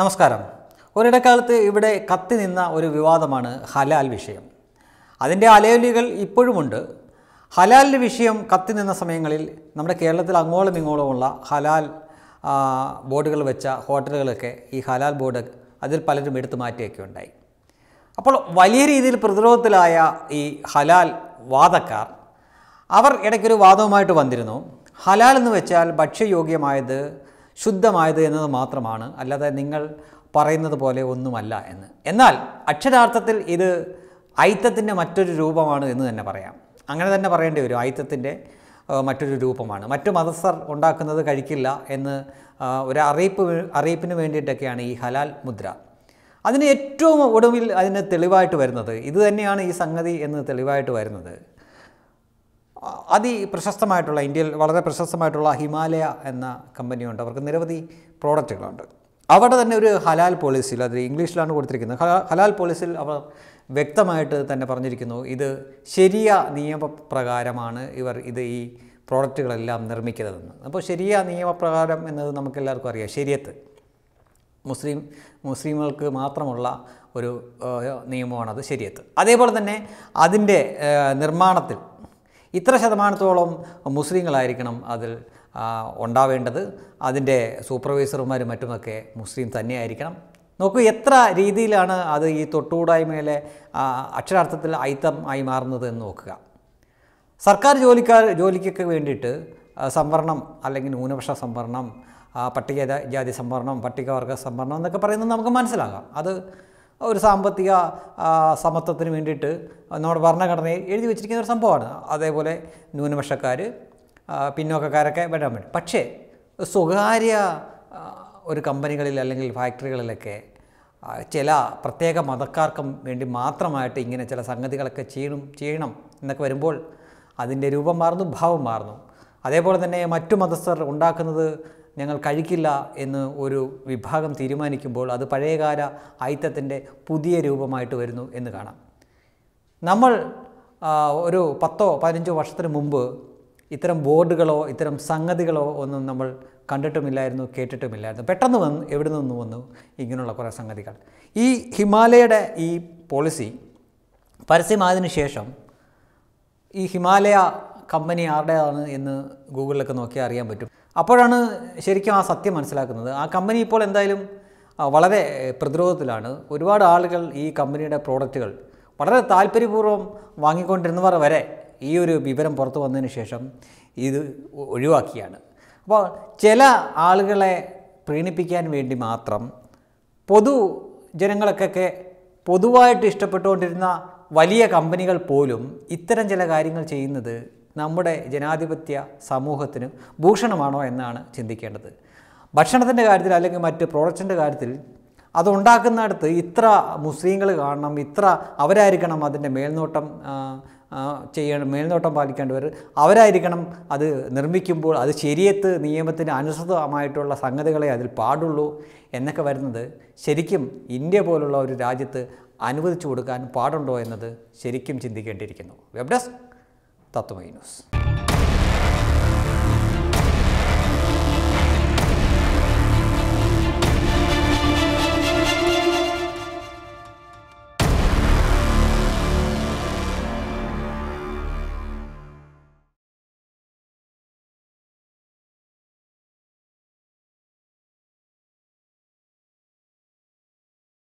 നമസ്കാരം ഒരിടക്കാലത്ത് ഇവിടെ കത്തി നിന്ന ഒരു വിവാദമാണ് ഹലാൽ വിഷയം അതിൻ്റെ അലയലികൾ ഇപ്പോഴുമുണ്ട് ഹലാലിൻ്റെ വിഷയം കത്തി നിന്ന സമയങ്ങളിൽ നമ്മുടെ കേരളത്തിൽ അങ്ങോളം ഇങ്ങോളമുള്ള ഹലാൽ ബോർഡുകൾ വെച്ച ഹോട്ടലുകളൊക്കെ ഈ ഹലാൽ ബോർഡ് അതിൽ പലരും എടുത്തു മാറ്റിയൊക്കെ ഉണ്ടായി അപ്പോൾ വലിയ രീതിയിൽ പ്രതിരോധത്തിലായ ഈ ഹലാൽ വാദക്കാർ അവർ ഇടയ്ക്കൊരു വാദവുമായിട്ട് വന്നിരുന്നു ഹലാൽ എന്ന് വെച്ചാൽ ഭക്ഷ്യയോഗ്യമായത് ശുദ്ധമായത് എന്നത് മാത്രമാണ് അല്ലാതെ നിങ്ങൾ പറയുന്നത് പോലെ ഒന്നുമല്ല എന്ന് എന്നാൽ അക്ഷരാർത്ഥത്തിൽ ഇത് ഐത്തത്തിൻ്റെ മറ്റൊരു രൂപമാണ് എന്ന് തന്നെ പറയാം അങ്ങനെ തന്നെ പറയേണ്ടി വരും ഐത്തത്തിൻ്റെ മറ്റൊരു രൂപമാണ് മറ്റു മതസ്ഥർ ഉണ്ടാക്കുന്നത് കഴിക്കില്ല എന്ന് ഒരു അറിയിപ്പ് അറിയിപ്പിന് വേണ്ടിയിട്ടൊക്കെയാണ് ഈ ഹലാൽ മുദ്ര അതിന് ഏറ്റവും ഒടുവിൽ അതിന് തെളിവായിട്ട് വരുന്നത് ഇത് തന്നെയാണ് ഈ സംഗതി എന്ന് തെളിവായിട്ട് വരുന്നത് പ്രശസ്തമായിട്ടുള്ള ഇന്ത്യയിൽ വളരെ പ്രശസ്തമായിട്ടുള്ള ഹിമാലയ എന്ന കമ്പനിയുണ്ട് അവർക്ക് നിരവധി പ്രോഡക്റ്റുകളുണ്ട് അവിടെ തന്നെ ഒരു ഹലാൽ പോളിസിയിൽ അത് ഇംഗ്ലീഷിലാണ് കൊടുത്തിരിക്കുന്നത് ഹലാൽ പോളിസിയിൽ അവർ വ്യക്തമായിട്ട് തന്നെ പറഞ്ഞിരിക്കുന്നു ഇത് ശരിയ നിയമപ്രകാരമാണ് ഇവർ ഇത് ഈ പ്രോഡക്റ്റുകളെല്ലാം നിർമ്മിക്കുന്നതെന്ന് അപ്പോൾ ശരിയ നിയമപ്രകാരം എന്നത് നമുക്കെല്ലാവർക്കും അറിയാം ശരിയത്ത് മുസ്ലിം മുസ്ലിങ്ങൾക്ക് മാത്രമുള്ള ഒരു നിയമമാണത് ശരിയത്ത് അതേപോലെ തന്നെ അതിൻ്റെ നിർമ്മാണത്തിൽ ഇത്ര ശതമാനത്തോളം മുസ്ലിങ്ങളായിരിക്കണം അതിൽ ഉണ്ടാവേണ്ടത് അതിൻ്റെ സൂപ്പർവൈസർമാരും മറ്റുമൊക്കെ മുസ്ലിം തന്നെയായിരിക്കണം നോക്കൂ എത്ര രീതിയിലാണ് അത് ഈ തൊട്ടുകൂടായ്മയിലെ അക്ഷരാർത്ഥത്തിൽ ഐത്തം ആയി മാറുന്നത് എന്ന് നോക്കുക സർക്കാർ ജോലിക്കാർ ജോലിക്കൊക്കെ വേണ്ടിയിട്ട് സംവരണം അല്ലെങ്കിൽ ന്യൂനപക്ഷ സംവരണം പട്ടികജാതി സംവരണം പട്ടികവർഗ സംവരണം എന്നൊക്കെ പറയുന്നത് നമുക്ക് മനസ്സിലാകാം അത് ഒരു സാമ്പത്തിക സമത്വത്തിന് വേണ്ടിയിട്ട് നമ്മുടെ ഭരണഘടനയിൽ എഴുതി വെച്ചിരിക്കുന്ന ഒരു സംഭവമാണ് അതേപോലെ ന്യൂനപക്ഷക്കാർ പിന്നോക്കക്കാരൊക്കെ വരാൻ വേണ്ടി പക്ഷേ സ്വകാര്യ ഒരു കമ്പനികളിൽ അല്ലെങ്കിൽ ഫാക്ടറികളിലൊക്കെ ചില പ്രത്യേക മതക്കാർക്കും വേണ്ടി മാത്രമായിട്ട് ഇങ്ങനെ ചില സംഗതികളൊക്കെ ചെയ്യണം ചെയ്യണം എന്നൊക്കെ വരുമ്പോൾ അതിൻ്റെ രൂപം മാറുന്നു ഭാവം മാറുന്നു അതേപോലെ തന്നെ മറ്റു മതസ്ഥർ ഉണ്ടാക്കുന്നത് ഞങ്ങൾ കഴിക്കില്ല എന്ന് ഒരു വിഭാഗം തീരുമാനിക്കുമ്പോൾ അത് പഴയകാല ആയിത്തത്തിൻ്റെ പുതിയ രൂപമായിട്ട് വരുന്നു എന്ന് കാണാം നമ്മൾ ഒരു പത്തോ പതിനഞ്ചോ വർഷത്തിന് മുമ്പ് ഇത്തരം ബോർഡുകളോ ഇത്തരം സംഗതികളോ ഒന്നും നമ്മൾ കണ്ടിട്ടുമില്ലായിരുന്നു കേട്ടിട്ടുമില്ലായിരുന്നു പെട്ടെന്ന് വന്ന് എവിടെ നിന്ന് വന്നു ഇങ്ങനെയുള്ള കുറേ സംഗതികൾ ഈ ഹിമാലയയുടെ ഈ പോളിസി പരസ്യമായതിനു ശേഷം ഈ ഹിമാലയ കമ്പനി ആരുടേതാണ് എന്ന് ഗൂഗിളിലൊക്കെ നോക്കിയാൽ അറിയാൻ പറ്റും അപ്പോഴാണ് ശരിക്കും ആ സത്യം മനസ്സിലാക്കുന്നത് ആ കമ്പനി ഇപ്പോൾ എന്തായാലും വളരെ പ്രതിരോധത്തിലാണ് ഒരുപാട് ആളുകൾ ഈ കമ്പനിയുടെ പ്രോഡക്റ്റുകൾ വളരെ താല്പര്യപൂർവ്വം വാങ്ങിക്കൊണ്ടിരുന്നവർ വരെ ഈ ഒരു വിവരം പുറത്തു വന്നതിന് ശേഷം ഇത് ഒഴിവാക്കിയാണ് അപ്പോൾ ചില ആളുകളെ പ്രീണിപ്പിക്കാൻ വേണ്ടി മാത്രം പൊതു ജനങ്ങൾക്കൊക്കെ പൊതുവായിട്ട് ഇഷ്ടപ്പെട്ടുകൊണ്ടിരുന്ന വലിയ കമ്പനികൾ പോലും ഇത്തരം ചില കാര്യങ്ങൾ ചെയ്യുന്നത് നമ്മുടെ ജനാധിപത്യ സമൂഹത്തിന് ഭൂഷണമാണോ എന്നാണ് ചിന്തിക്കേണ്ടത് ഭക്ഷണത്തിൻ്റെ കാര്യത്തിൽ അല്ലെങ്കിൽ മറ്റ് പ്രോഡക്റ്റിൻ്റെ കാര്യത്തിൽ അതുണ്ടാക്കുന്നിടത്ത് ഇത്ര മുസ്ലിങ്ങൾ കാണണം ഇത്ര അവരായിരിക്കണം അതിൻ്റെ മേൽനോട്ടം ചെയ്യണം മേൽനോട്ടം പാലിക്കേണ്ടവർ അവരായിരിക്കണം അത് നിർമ്മിക്കുമ്പോൾ അത് ശരിയത്ത് നിയമത്തിന് അനുസൃതമായിട്ടുള്ള സംഗതികളെ അതിൽ പാടുള്ളൂ എന്നൊക്കെ വരുന്നത് ശരിക്കും ഇന്ത്യ പോലുള്ള ഒരു രാജ്യത്ത് അനുവദിച്ചു കൊടുക്കാൻ പാടുണ്ടോ എന്നത് ശരിക്കും ചിന്തിക്കേണ്ടിയിരിക്കുന്നു വെബ് ഡെസ്ക് だと思います。